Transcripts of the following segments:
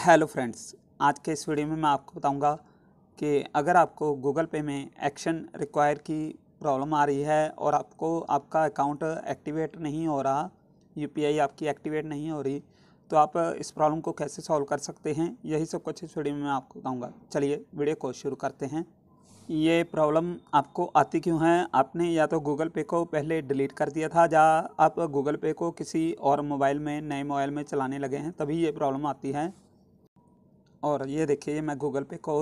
hello friends आज के इस वीडियो में मैं आपको बताऊंगा कि अगर आपको गूगल पे में एक्शन रिक्वायर की प्रॉब्लम आ रही है और आपको आपका अकाउंट एक्टिवेट नहीं हो रहा यूपीआई आपकी एक्टिवेट नहीं हो रही तो आप इस प्रॉब्लम को कैसे सॉल्व कर सकते हैं यही सब कुछ इस वीडियो में मैं आपको बताऊँगा चलिए वीडियो को शुरू करते हैं ये प्रॉब्लम आपको आती क्यों है आपने या तो गूगल पे को पहले डिलीट कर दिया था या आप गूगल पे को किसी और मोबाइल में नए मोबाइल में चलाने लगे हैं तभी ये प्रॉब्लम आती है और ये देखिए मैं गूगल पे को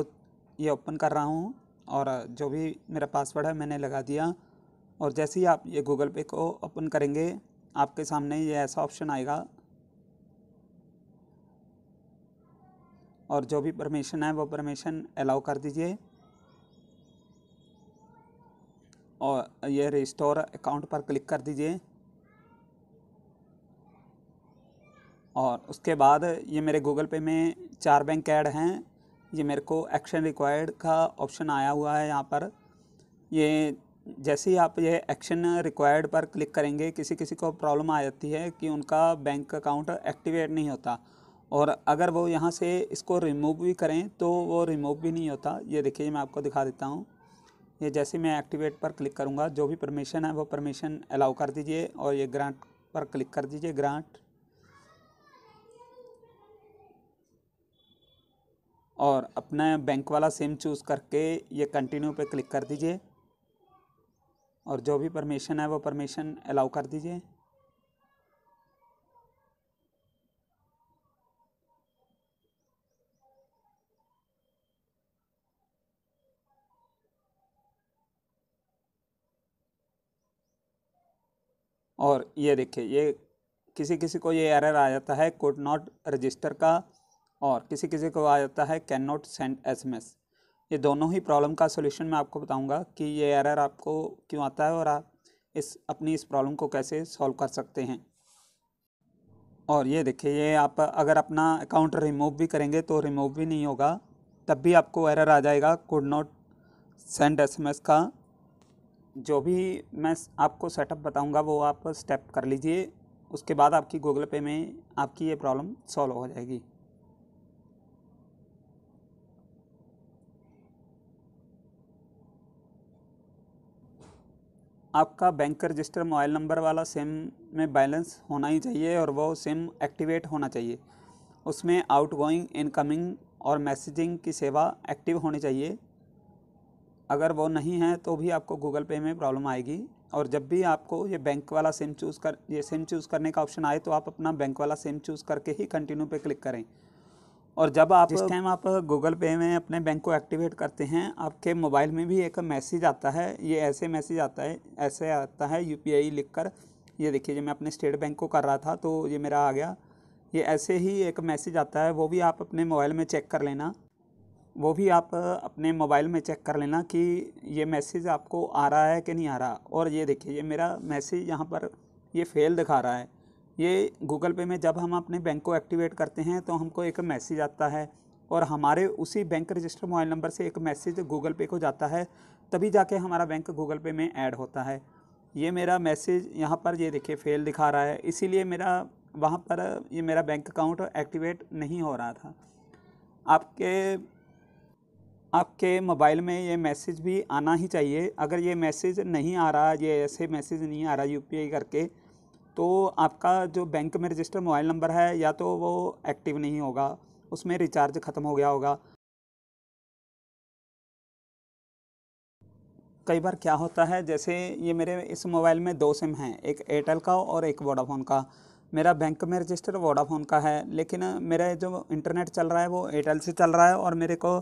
ये ओपन कर रहा हूँ और जो भी मेरा पासवर्ड है मैंने लगा दिया और जैसे ही आप ये गूगल पे को ओपन करेंगे आपके सामने ये ऐसा ऑप्शन आएगा और जो भी परमिशन है वो परमिशन अलाउ कर दीजिए और ये रिस्टोर अकाउंट पर क्लिक कर दीजिए और उसके बाद ये मेरे गूगल पे में चार बैंक ऐड हैं ये मेरे को एक्शन रिक्वायर्ड का ऑप्शन आया हुआ है यहाँ पर ये जैसे ही आप ये एक्शन रिक्वायर्ड पर क्लिक करेंगे किसी किसी को प्रॉब्लम आ जाती है कि उनका बैंक अकाउंट एक्टिवेट नहीं होता और अगर वो यहाँ से इसको रिमूव भी करें तो वो रिमूव भी नहीं होता ये देखिए मैं आपको दिखा देता हूँ ये जैसे मैं एक्टिवेट पर क्लिक करूँगा जो भी परमिशन है वो परमिशन अलाउ कर दीजिए और ये ग्रांट पर क्लिक कर दीजिए ग्रांट और अपना बैंक वाला सिम चूज़ करके ये कंटिन्यू पे क्लिक कर दीजिए और जो भी परमिशन है वो परमिशन अलाउ कर दीजिए और ये देखिए ये किसी किसी को ये एरर आ जाता है कोड नॉट रजिस्टर का और किसी किसी को आ जाता है कैन नॉट सेंड एस ये दोनों ही प्रॉब्लम का सोल्यूशन मैं आपको बताऊँगा कि ये एरर आपको क्यों आता है और आप इस अपनी इस प्रॉब्लम को कैसे सॉल्व कर सकते हैं और ये देखिए ये आप अगर अपना अकाउंट रिमूव भी करेंगे तो रिमूव भी नहीं होगा तब भी आपको एरर आ जाएगा कुड नॉट सेंड एसएमएस का जो भी मैं आपको सेटअप बताऊंगा वो आप स्टेप कर लीजिए उसके बाद आपकी गूगल पे में आपकी ये प्रॉब्लम सॉल्व हो जाएगी आपका बैंक रजिस्टर मोबाइल नंबर वाला सिम में बैलेंस होना ही चाहिए और वो सिम एक्टिवेट होना चाहिए उसमें आउट गोइंग इनकमिंग और मैसेजिंग की सेवा एक्टिव होनी चाहिए अगर वो नहीं है तो भी आपको गूगल पे में प्रॉब्लम आएगी और जब भी आपको ये बैंक वाला सिम चूज़ कर ये सिम चूज़ करने का ऑप्शन आए तो आप अपना बैंक वाला सिम चूज़ करके ही कंटिन्यू पे क्लिक करें और जब आप जिस टाइम आप गूगल पे में अपने बैंक को एक्टिवेट करते हैं आपके मोबाइल में भी एक मैसेज आता है ये ऐसे मैसेज आता है ऐसे आता है यू पी लिख कर ये देखिए जो मैं अपने स्टेट बैंक को कर रहा था तो ये मेरा आ गया ये ऐसे ही एक मैसेज आता है वो भी आप अपने मोबाइल में चेक कर लेना वो भी आप अपने मोबाइल में चेक कर लेना कि ये मैसेज आपको आ रहा है कि नहीं आ रहा और ये देखिए ये मेरा मैसेज यहाँ पर ये फेल दिखा रहा है ये गूगल पे में जब हम अपने बैंक को एक्टिवेट करते हैं तो हमको एक मैसेज आता है और हमारे उसी बैंक रजिस्टर मोबाइल नंबर से एक मैसेज गूगल पे को जाता है तभी जाके हमारा बैंक गूगल पे में ऐड होता है ये मेरा मैसेज यहाँ पर ये देखिए फेल दिखा रहा है इसीलिए मेरा वहाँ पर ये मेरा बैंक अकाउंट एक्टिवेट नहीं हो रहा था आपके आपके मोबाइल में ये मैसेज भी आना ही चाहिए अगर ये मैसेज नहीं आ रहा ये ऐसे मैसेज नहीं आ रहा यूपीआई करके तो आपका जो बैंक में रजिस्टर मोबाइल नंबर है या तो वो एक्टिव नहीं होगा उसमें रिचार्ज ख़त्म हो गया होगा कई बार क्या होता है जैसे ये मेरे इस मोबाइल में दो सिम हैं एक एयरटेल का और एक वोडाफोन का मेरा बैंक में रजिस्टर वोडाफोन का है लेकिन मेरा जो इंटरनेट चल रहा है वो एयरटेल से चल रहा है और मेरे को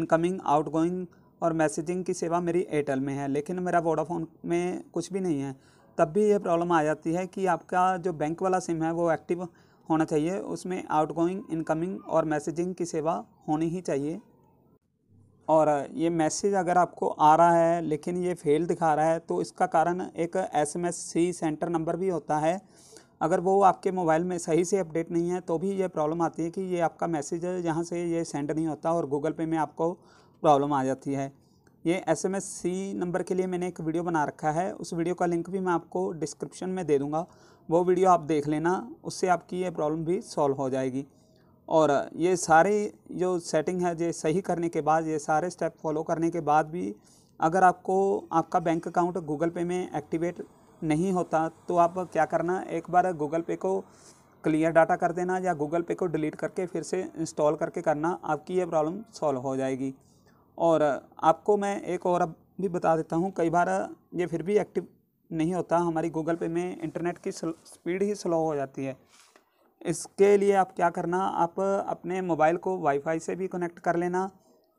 इनकमिंग आउटगोइंग और मैसेजिंग की सेवा मेरी एयरटेल में है लेकिन मेरा वोडाफोन में कुछ भी नहीं है तब भी ये प्रॉब्लम आ जाती है कि आपका जो बैंक वाला सिम है वो एक्टिव होना चाहिए उसमें आउटगोइंग इनकमिंग और मैसेजिंग की सेवा होनी ही चाहिए और ये मैसेज अगर आपको आ रहा है लेकिन ये फेल दिखा रहा है तो इसका कारण एक S M S C centre number भी होता है अगर वो आपके मोबाइल में सही से अपडेट नहीं है तो भी ये प्रॉब्लम आती है कि ये आपका मैसेज यहाँ से ये सेंड नहीं होता और गूगल पे में आपको प्रॉब्लम आ जाती है ये S M S C number के लिए मैंने एक वीडियो बना रखा है उस वीडियो का लिंक भी मैं आपको डिस्क्रिप्शन में दे दूँगा वो वीडियो आप देख लेना उससे आपकी ये प्रॉब्लम भी सॉल्व हो जाएगी और ये सारे जो सेटिंग है ये सही करने के बाद ये सारे स्टेप फॉलो करने के बाद भी अगर आपको आपका बैंक अकाउंट गूगल पे में एक्टिवेट नहीं होता तो आप क्या करना एक बार गूगल पे को क्लियर डाटा कर देना या गूगल पे को डिलीट करके फिर से इंस्टॉल करके करना आपकी ये प्रॉब्लम सॉल्व हो जाएगी और आपको मैं एक और अब भी बता देता हूँ कई बार ये फिर भी एक्टिव नहीं होता हमारी गूगल पे में इंटरनेट की स्पीड ही स्लो हो जाती है इसके लिए आप क्या करना आप अपने मोबाइल को वाईफाई से भी कनेक्ट कर लेना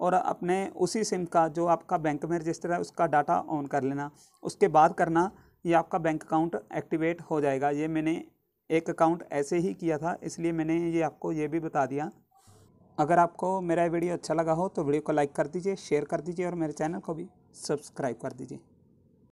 और अपने उसी सिम का जो आपका बैंक में रजिस्टर है उसका डाटा ऑन कर लेना उसके बाद करना ये आपका बैंक अकाउंट एक्टिवेट हो जाएगा ये मैंने एक अकाउंट ऐसे ही किया था इसलिए मैंने ये आपको ये भी बता दिया अगर आपको मेरा वीडियो अच्छा लगा हो तो वीडियो को लाइक कर दीजिए शेयर कर दीजिए और मेरे चैनल को भी सब्सक्राइब कर दीजिए